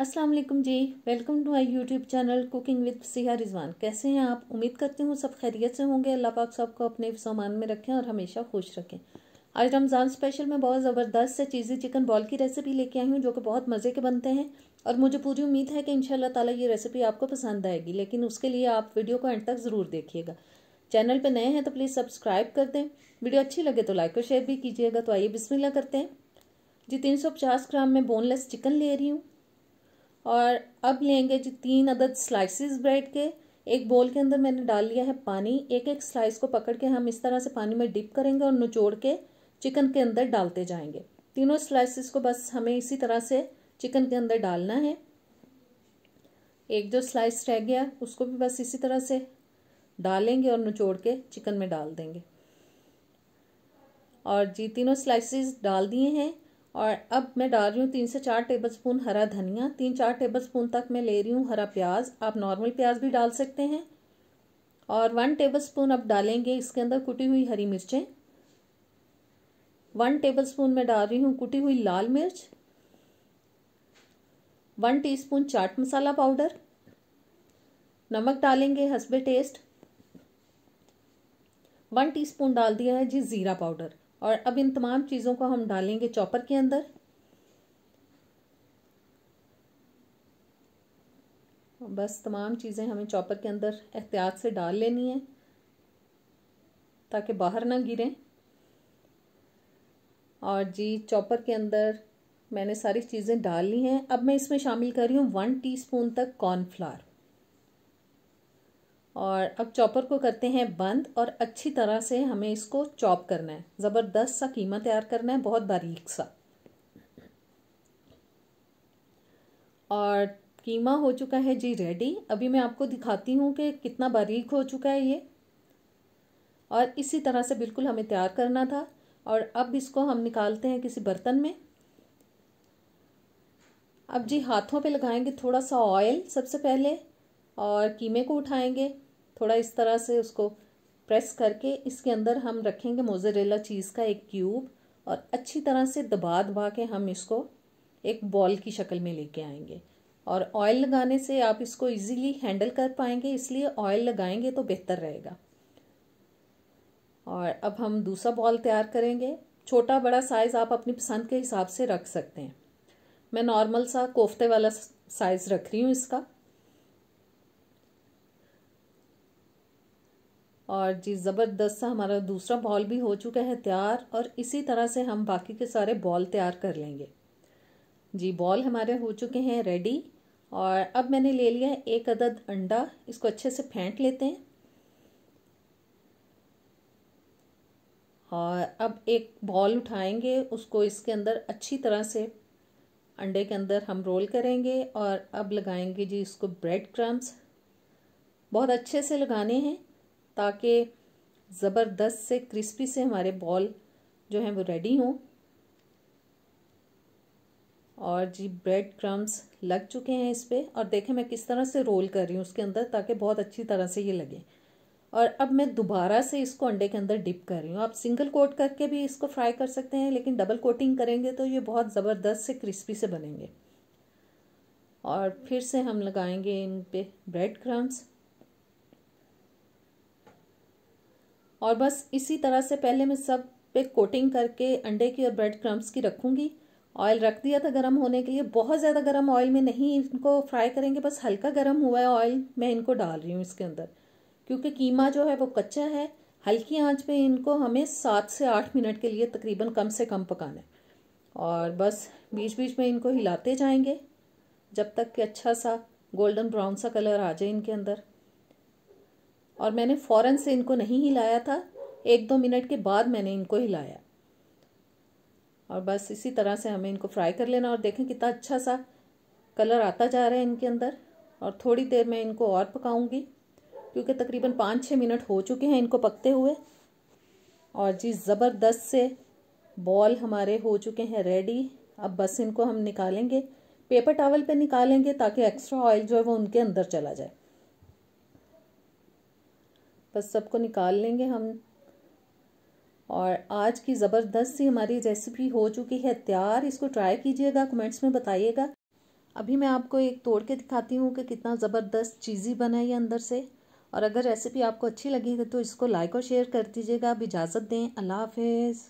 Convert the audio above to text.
अस्सलाम वालेकुम जी welcome to I YouTube channel cooking with Siya Rizwan कैसे हैं आप उम्मीद करती हूँ सब खैरियत से होंगे अल्लाह पाक सबको अपने सामान में रखें और हमेशा खुश रखें आज रमज़ान स्पेशल में बहुत ज़बरदस्त से चीज़ी चिकन बॉल की रेसिपी लेके आई हूँ जो कि बहुत मज़े के बनते हैं और मुझे पूरी उम्मीद है कि इन ताला ये रेसिपी आपको पसंद आएगी लेकिन उसके लिए आप वीडियो को एंड तक ज़रूर देखिएगा चैनल पर नए हैं तो प्लीज़ सब्सक्राइब कर दें वीडियो अच्छी लगे तो लाइक और शेयर भी कीजिएगा तो आइए बिस्मिल्लाह करते हैं जी 350 ग्राम में बोनलेस चिकन ले रही हूँ और अब लेंगे जी तीन अदद स्लाइसिस ब्रेड के एक बोल के अंदर मैंने डाल लिया है पानी एक एक स्लाइस को पकड़ के हम इस तरह से पानी में डिप करेंगे और नचोड़ के चिकन के अंदर डालते जाएंगे तीनों स्लाइसिस को बस हमें इसी तरह से चिकन के अंदर डालना है एक जो स्लाइस रह गया उसको भी बस इसी तरह से डालेंगे और नचोड़ के चिकन में डाल देंगे और जी तीनों स्लाइसिस डाल दिए हैं और अब मैं डाल रही हूँ तीन से चार टेबल स्पून हरा धनिया तीन चार टेबल स्पून तक मैं ले रही हूँ हरा प्याज आप नॉर्मल प्याज भी डाल सकते हैं और वन टेबल स्पून अब डालेंगे इसके अंदर कुटी हुई हरी मिर्चें वन टेबल स्पून मैं डाल रही हूँ कुटी हुई लाल मिर्च one teaspoon chaat masala powder नमक डालेंगे हसबे टेस्ट वन टीस्पून डाल दिया है जी ज़ीरा पाउडर और अब इन तमाम चीज़ों को हम डालेंगे चॉपर के अंदर बस तमाम चीज़ें हमें चॉपर के अंदर एहतियात से डाल लेनी है ताकि बाहर ना गिरें और जी चॉपर के अंदर मैंने सारी चीज़ें डाल ली हैं अब मैं इसमें शामिल कर रही हूँ वन टीस्पून तक कॉर्नफ्लावर और अब चॉपर को करते हैं बंद और अच्छी तरह से हमें इसको चॉप करना है ज़बरदस्त सा कीमा तैयार करना है बहुत बारीक सा और कीमा हो चुका है जी रेडी अभी मैं आपको दिखाती हूँ कि कितना बारीक हो चुका है ये और इसी तरह से बिल्कुल हमें तैयार करना था और अब इसको हम निकालते हैं किसी बर्तन में अब जी हाथों पे लगाएंगे थोड़ा सा ऑयल सबसे पहले और कीमे को उठाएंगे थोड़ा इस तरह से उसको प्रेस करके इसके अंदर हम रखेंगे मोजरेला चीज़ का एक क्यूब और अच्छी तरह से दबा दबा के हम इसको एक बॉल की शक्ल में लेके आएंगे और ऑयल लगाने से आप इसको इजीली हैंडल कर पाएंगे इसलिए ऑयल लगाएंगे तो बेहतर रहेगा और अब हम दूसरा बॉल तैयार करेंगे छोटा बड़ा साइज़ आप अपनी पसंद के हिसाब से रख सकते हैं मैं नॉर्मल सा कोफ्ते वाला साइज़ रख रही हूँ इसका और जी ज़बरदस्त सा हमारा दूसरा बॉल भी हो चुका है तैयार और इसी तरह से हम बाकी के सारे बॉल तैयार कर लेंगे जी बॉल हमारे हो चुके हैं रेडी और अब मैंने ले लिया एक अदद अंडा इसको अच्छे से फेंट लेते हैं और अब एक बॉल उठाएंगे उसको इसके अंदर अच्छी तरह से अंडे के अंदर हम रोल करेंगे और अब लगाएंगे जी इसको ब्रेड क्रम्स बहुत अच्छे से लगाने हैं ताकि ज़बरदस्त से क्रिस्पी से हमारे बॉल जो हैं वो रेडी हों और जी ब्रेड क्रम्स लग चुके हैं इस पर और देखें मैं किस तरह से रोल कर रही हूँ उसके अंदर ताकि बहुत अच्छी तरह से ये लगे और अब मैं दोबारा से इसको अंडे के अंदर डिप कर रही हूँ आप सिंगल कोट करके भी इसको फ्राई कर सकते हैं लेकिन डबल कोटिंग करेंगे तो ये बहुत ज़बरदस्त से क्रिस्पी से बनेंगे और फिर से हम लगाएंगे इन पर ब्रेड क्रम्स और बस इसी तरह से पहले मैं सब पे कोटिंग करके अंडे की और ब्रेड क्रम्स की रखूँगी ऑयल रख दिया था गर्म होने के लिए बहुत ज़्यादा गर्म ऑयल में नहीं इनको फ्राई करेंगे बस हल्का गर्म हुआ है ऑयल मैं इनको डाल रही हूँ इसके अंदर क्योंकि कीमा जो है वो कच्चा है हल्की आंच पे इनको हमें सात से आठ मिनट के लिए तकरीबन कम से कम पकाना है और बस बीच बीच में इनको हिलाते जाएंगे जब तक कि अच्छा सा गोल्डन ब्राउन सा कलर आ जाए इनके अंदर और मैंने फ़ौरन से इनको नहीं हिलाया था एक दो मिनट के बाद मैंने इनको हिलाया और बस इसी तरह से हमें इनको फ्राई कर लेना और देखें कितना अच्छा सा कलर आता जा रहा है इनके अंदर और थोड़ी देर में इनको और पकाऊंगी क्योंकि तकरीबन पाँच छः मिनट हो चुके हैं इनको पकते हुए और जी ज़बरदस्त से बॉल हमारे हो चुके हैं रेडी अब बस इनको हम निकालेंगे पेपर टावल पे निकालेंगे ताकि एक्स्ट्रा ऑयल जो है वो उनके अंदर चला जाए बस सबको निकाल लेंगे हम और आज की ज़बरदस्त सी हमारी रेसिपी हो चुकी है तैयार इसको ट्राई कीजिएगा कमेंट्स में बताइएगा अभी मैं आपको एक तोड़ के दिखाती हूँ कि कितना ज़बरदस्त चीज़ी बना है अंदर से और अगर रेसिपी आपको अच्छी लगी तो इसको लाइक और शेयर कर दीजिएगा अब इजाज़त दें अल्लाह हाफिज़